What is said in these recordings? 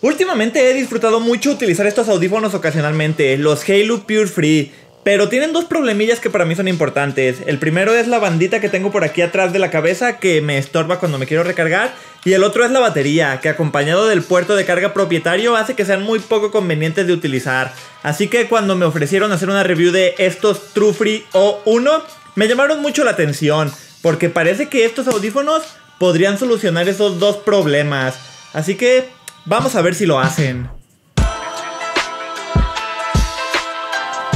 Últimamente he disfrutado mucho utilizar estos audífonos ocasionalmente, los Halo Pure Free, pero tienen dos problemillas que para mí son importantes. El primero es la bandita que tengo por aquí atrás de la cabeza que me estorba cuando me quiero recargar. Y el otro es la batería, que acompañado del puerto de carga propietario hace que sean muy poco convenientes de utilizar. Así que cuando me ofrecieron hacer una review de estos True Free O1, me llamaron mucho la atención, porque parece que estos audífonos podrían solucionar esos dos problemas. Así que Vamos a ver si lo hacen.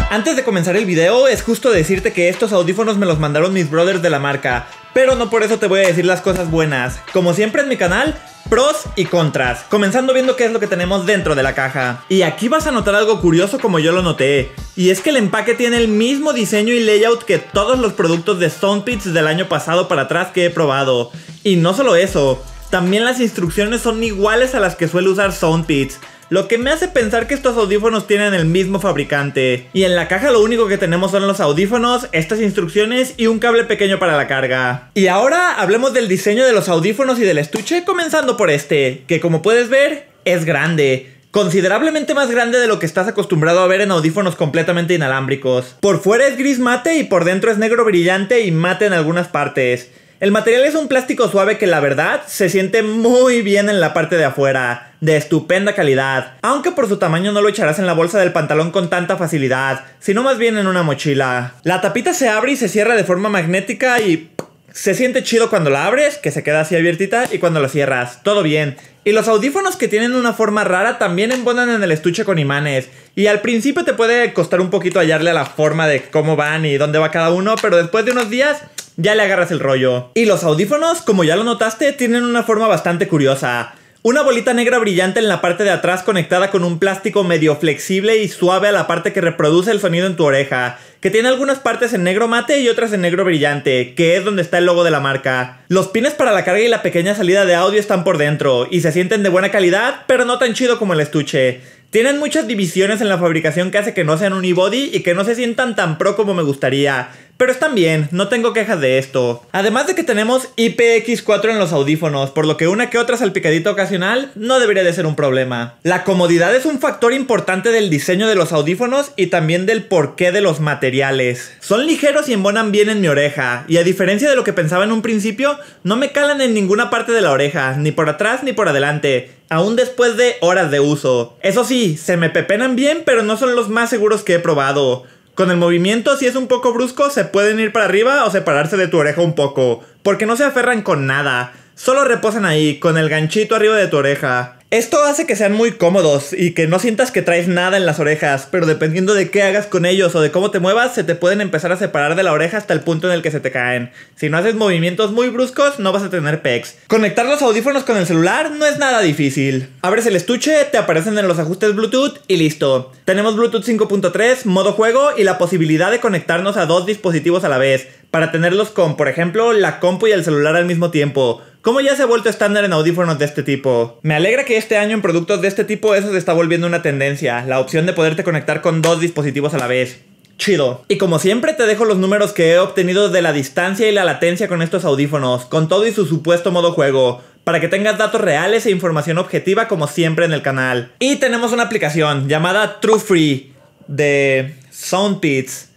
Antes de comenzar el video, es justo decirte que estos audífonos me los mandaron mis brothers de la marca, pero no por eso te voy a decir las cosas buenas. Como siempre en mi canal, pros y contras, comenzando viendo qué es lo que tenemos dentro de la caja. Y aquí vas a notar algo curioso como yo lo noté, y es que el empaque tiene el mismo diseño y layout que todos los productos de Stone Pits del año pasado para atrás que he probado. Y no solo eso, también las instrucciones son iguales a las que suele usar Soundpits, lo que me hace pensar que estos audífonos tienen el mismo fabricante. Y en la caja lo único que tenemos son los audífonos, estas instrucciones y un cable pequeño para la carga. Y ahora hablemos del diseño de los audífonos y del estuche, comenzando por este, que como puedes ver, es grande considerablemente más grande de lo que estás acostumbrado a ver en audífonos completamente inalámbricos. Por fuera es gris mate y por dentro es negro brillante y mate en algunas partes. El material es un plástico suave que la verdad se siente muy bien en la parte de afuera, de estupenda calidad, aunque por su tamaño no lo echarás en la bolsa del pantalón con tanta facilidad, sino más bien en una mochila. La tapita se abre y se cierra de forma magnética y se siente chido cuando la abres, que se queda así abiertita, y cuando la cierras, todo bien. Y los audífonos que tienen una forma rara también embonan en el estuche con imanes. Y al principio te puede costar un poquito hallarle a la forma de cómo van y dónde va cada uno, pero después de unos días ya le agarras el rollo. Y los audífonos, como ya lo notaste, tienen una forma bastante curiosa. Una bolita negra brillante en la parte de atrás conectada con un plástico medio flexible y suave a la parte que reproduce el sonido en tu oreja que tiene algunas partes en negro mate y otras en negro brillante, que es donde está el logo de la marca. Los pines para la carga y la pequeña salida de audio están por dentro, y se sienten de buena calidad, pero no tan chido como el estuche. Tienen muchas divisiones en la fabricación que hace que no sean unibody y que no se sientan tan pro como me gustaría. Pero están bien, no tengo quejas de esto. Además de que tenemos IPX4 en los audífonos, por lo que una que otra salpicadita ocasional no debería de ser un problema. La comodidad es un factor importante del diseño de los audífonos y también del porqué de los materiales. Son ligeros y embonan bien en mi oreja, y a diferencia de lo que pensaba en un principio, no me calan en ninguna parte de la oreja, ni por atrás ni por adelante, aún después de horas de uso. Eso sí, se me pepenan bien, pero no son los más seguros que he probado. Con el movimiento, si es un poco brusco, se pueden ir para arriba o separarse de tu oreja un poco, porque no se aferran con nada. Solo reposan ahí, con el ganchito arriba de tu oreja. Esto hace que sean muy cómodos y que no sientas que traes nada en las orejas, pero dependiendo de qué hagas con ellos o de cómo te muevas, se te pueden empezar a separar de la oreja hasta el punto en el que se te caen. Si no haces movimientos muy bruscos, no vas a tener pecs. Conectar los audífonos con el celular no es nada difícil. Abres el estuche, te aparecen en los ajustes Bluetooth y listo. Tenemos Bluetooth 5.3, modo juego y la posibilidad de conectarnos a dos dispositivos a la vez, para tenerlos con, por ejemplo, la compu y el celular al mismo tiempo. ¿Cómo ya se ha vuelto estándar en audífonos de este tipo. Me alegra que este año en productos de este tipo eso se está volviendo una tendencia, la opción de poderte conectar con dos dispositivos a la vez. Chido. Y como siempre te dejo los números que he obtenido de la distancia y la latencia con estos audífonos, con todo y su supuesto modo juego para que tengas datos reales e información objetiva como siempre en el canal. Y tenemos una aplicación llamada TrueFree de SoundPits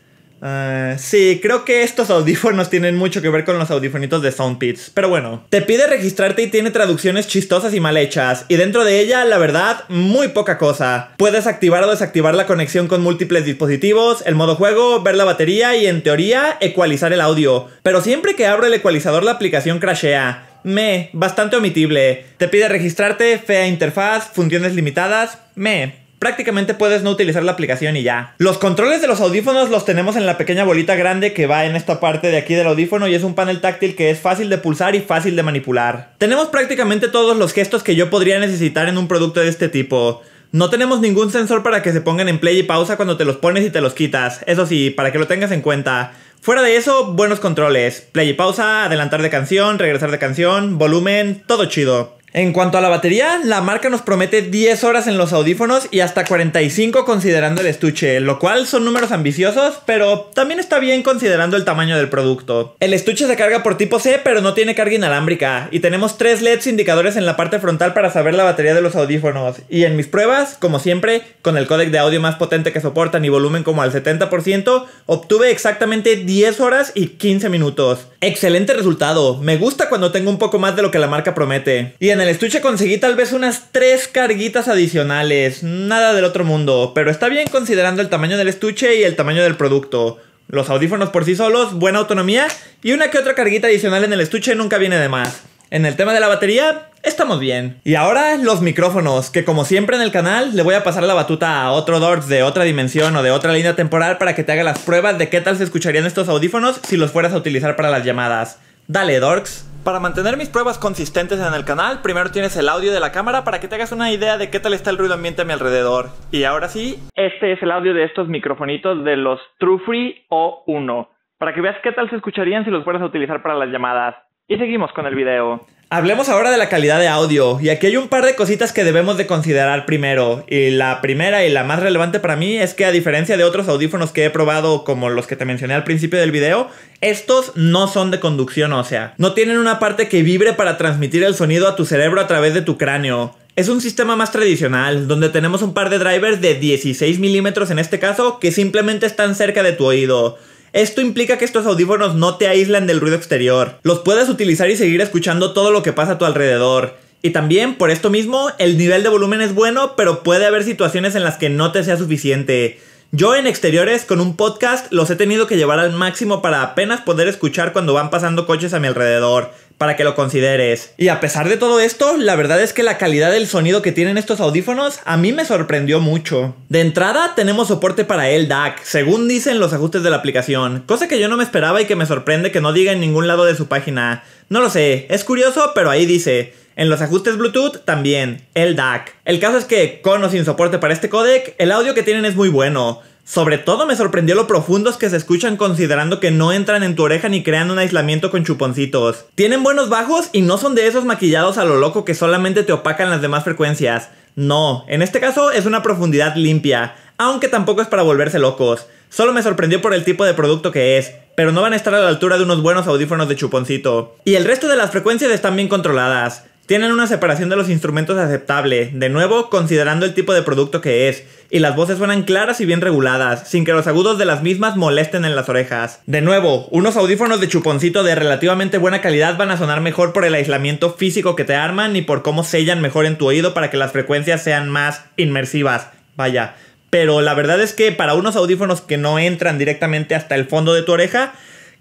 Ah, sí, creo que estos audífonos tienen mucho que ver con los audífonitos de Soundpits. Pero bueno, te pide registrarte y tiene traducciones chistosas y mal hechas. Y dentro de ella, la verdad, muy poca cosa. Puedes activar o desactivar la conexión con múltiples dispositivos, el modo juego, ver la batería y en teoría ecualizar el audio. Pero siempre que abro el ecualizador la aplicación crashea. Me, bastante omitible. Te pide registrarte, fea interfaz, funciones limitadas. Me, prácticamente puedes no utilizar la aplicación y ya. Los controles de los audífonos los tenemos en la pequeña bolita grande que va en esta parte de aquí del audífono y es un panel táctil que es fácil de pulsar y fácil de manipular. Tenemos prácticamente todos los gestos que yo podría necesitar en un producto de este tipo. No tenemos ningún sensor para que se pongan en play y pausa cuando te los pones y te los quitas. Eso sí, para que lo tengas en cuenta. Fuera de eso, buenos controles. Play y pausa, adelantar de canción, regresar de canción, volumen, todo chido. En cuanto a la batería, la marca nos promete 10 horas en los audífonos y hasta 45 considerando el estuche, lo cual son números ambiciosos, pero también está bien considerando el tamaño del producto. El estuche se carga por tipo C, pero no tiene carga inalámbrica, y tenemos 3 LEDs indicadores en la parte frontal para saber la batería de los audífonos. Y en mis pruebas, como siempre, con el codec de audio más potente que soportan y volumen como al 70%, obtuve exactamente 10 horas y 15 minutos. Excelente resultado, me gusta cuando tengo un poco más de lo que la marca promete. Y en el estuche conseguí tal vez unas tres carguitas adicionales, nada del otro mundo, pero está bien considerando el tamaño del estuche y el tamaño del producto. Los audífonos por sí solos, buena autonomía y una que otra carguita adicional en el estuche nunca viene de más. En el tema de la batería, estamos bien. Y ahora los micrófonos, que como siempre en el canal, le voy a pasar la batuta a otro Dorks de otra dimensión o de otra línea temporal para que te haga las pruebas de qué tal se escucharían estos audífonos si los fueras a utilizar para las llamadas. Dale, Dorks. Para mantener mis pruebas consistentes en el canal, primero tienes el audio de la cámara para que te hagas una idea de qué tal está el ruido ambiente a mi alrededor. Y ahora sí, este es el audio de estos microfonitos de los True Free O1, para que veas qué tal se escucharían si los fueras a utilizar para las llamadas. Y seguimos con el video. Hablemos ahora de la calidad de audio, y aquí hay un par de cositas que debemos de considerar primero, y la primera y la más relevante para mí es que a diferencia de otros audífonos que he probado como los que te mencioné al principio del video, estos no son de conducción, o sea, no tienen una parte que vibre para transmitir el sonido a tu cerebro a través de tu cráneo. Es un sistema más tradicional, donde tenemos un par de drivers de 16 milímetros en este caso que simplemente están cerca de tu oído. Esto implica que estos audífonos no te aíslan del ruido exterior. Los puedes utilizar y seguir escuchando todo lo que pasa a tu alrededor. Y también, por esto mismo, el nivel de volumen es bueno, pero puede haber situaciones en las que no te sea suficiente. Yo en exteriores con un podcast los he tenido que llevar al máximo para apenas poder escuchar cuando van pasando coches a mi alrededor para que lo consideres. Y a pesar de todo esto, la verdad es que la calidad del sonido que tienen estos audífonos a mí me sorprendió mucho. De entrada, tenemos soporte para el DAC, según dicen los ajustes de la aplicación, cosa que yo no me esperaba y que me sorprende que no diga en ningún lado de su página. No lo sé, es curioso, pero ahí dice. En los ajustes Bluetooth también, el DAC. El caso es que, con o sin soporte para este codec, el audio que tienen es muy bueno. Sobre todo me sorprendió lo profundos que se escuchan considerando que no entran en tu oreja ni crean un aislamiento con chuponcitos. Tienen buenos bajos y no son de esos maquillados a lo loco que solamente te opacan las demás frecuencias. No, en este caso es una profundidad limpia, aunque tampoco es para volverse locos. Solo me sorprendió por el tipo de producto que es, pero no van a estar a la altura de unos buenos audífonos de chuponcito. Y el resto de las frecuencias están bien controladas. Tienen una separación de los instrumentos aceptable, de nuevo considerando el tipo de producto que es, y las voces suenan claras y bien reguladas, sin que los agudos de las mismas molesten en las orejas. De nuevo, unos audífonos de chuponcito de relativamente buena calidad van a sonar mejor por el aislamiento físico que te arman y por cómo sellan mejor en tu oído para que las frecuencias sean más inmersivas. Vaya, pero la verdad es que para unos audífonos que no entran directamente hasta el fondo de tu oreja,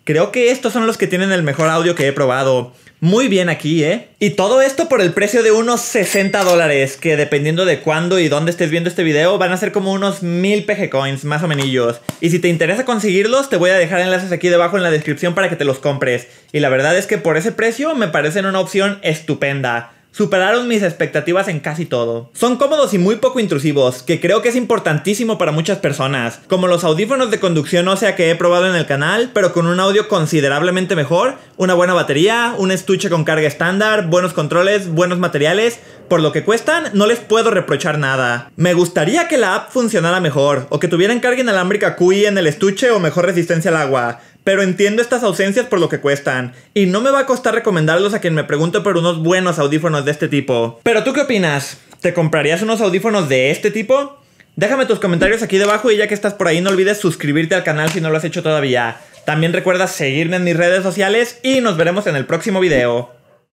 Creo que estos son los que tienen el mejor audio que he probado. Muy bien aquí, ¿eh? Y todo esto por el precio de unos 60 dólares, que dependiendo de cuándo y dónde estés viendo este video, van a ser como unos 1000 PG Coins, más o menos. Y si te interesa conseguirlos, te voy a dejar enlaces aquí debajo en la descripción para que te los compres. Y la verdad es que por ese precio me parecen una opción estupenda superaron mis expectativas en casi todo. Son cómodos y muy poco intrusivos, que creo que es importantísimo para muchas personas, como los audífonos de conducción ósea que he probado en el canal, pero con un audio considerablemente mejor, una buena batería, un estuche con carga estándar, buenos controles, buenos materiales, por lo que cuestan, no les puedo reprochar nada. Me gustaría que la app funcionara mejor, o que tuvieran carga inalámbrica QI en el estuche o mejor resistencia al agua, pero entiendo estas ausencias por lo que cuestan, y no me va a costar recomendarlos a quien me pregunte por unos buenos audífonos de este tipo. Pero tú qué opinas? ¿Te comprarías unos audífonos de este tipo? Déjame tus comentarios aquí debajo y ya que estás por ahí no olvides suscribirte al canal si no lo has hecho todavía. También recuerda seguirme en mis redes sociales y nos veremos en el próximo video.